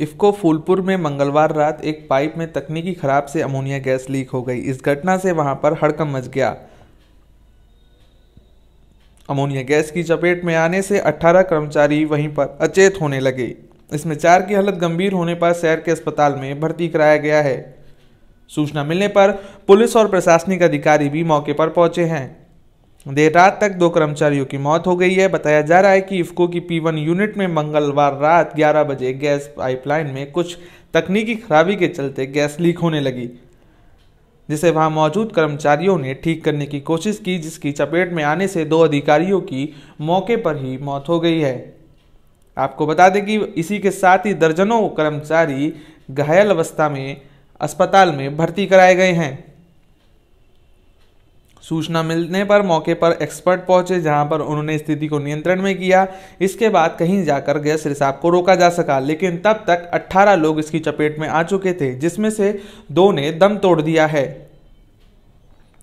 इफको फूलपुर में मंगलवार रात एक पाइप में तकनीकी खराब से अमोनिया गैस लीक हो गई इस घटना से वहां पर हड़कम मच गया अमोनिया गैस की चपेट में आने से 18 कर्मचारी वहीं पर अचेत होने लगे इसमें चार की हालत गंभीर होने पर शहर के अस्पताल में भर्ती कराया गया है सूचना मिलने पर पुलिस और प्रशासनिक अधिकारी भी मौके पर पहुंचे हैं देर रात तक दो कर्मचारियों की मौत हो गई है बताया जा रहा है कि इफ्को की पी वन यूनिट में मंगलवार रात 11 बजे गैस पाइपलाइन में कुछ तकनीकी खराबी के चलते गैस लीक होने लगी जिसे वहां मौजूद कर्मचारियों ने ठीक करने की कोशिश की जिसकी चपेट में आने से दो अधिकारियों की मौके पर ही मौत हो गई है आपको बता दें कि इसी के साथ ही दर्जनों कर्मचारी घायल अवस्था में अस्पताल में भर्ती कराए गए हैं सूचना मिलने पर मौके पर एक्सपर्ट पहुंचे जहां पर उन्होंने स्थिति को नियंत्रण में किया इसके बाद कहीं जाकर गैस रिसाव को रोका जा सका लेकिन तब तक 18 लोग इसकी चपेट में आ चुके थे जिसमें से दो ने दम तोड़ दिया है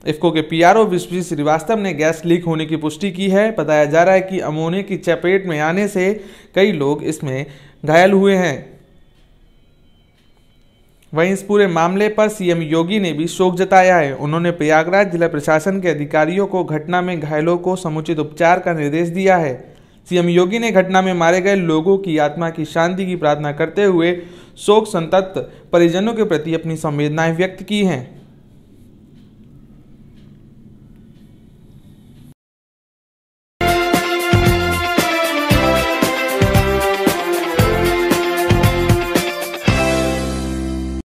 इफको के पीआरओ विश्वजीत श्रीवास्तव ने गैस लीक होने की पुष्टि की है बताया जा रहा है कि अमोनिया की चपेट में आने से कई लोग इसमें घायल हुए हैं वहीं इस पूरे मामले पर सीएम योगी ने भी शोक जताया है उन्होंने प्रयागराज जिला प्रशासन के अधिकारियों को घटना में घायलों को समुचित उपचार का निर्देश दिया है सीएम योगी ने घटना में मारे गए लोगों की आत्मा की शांति की प्रार्थना करते हुए शोक संतप्त परिजनों के प्रति अपनी संवेदनाएं व्यक्त की हैं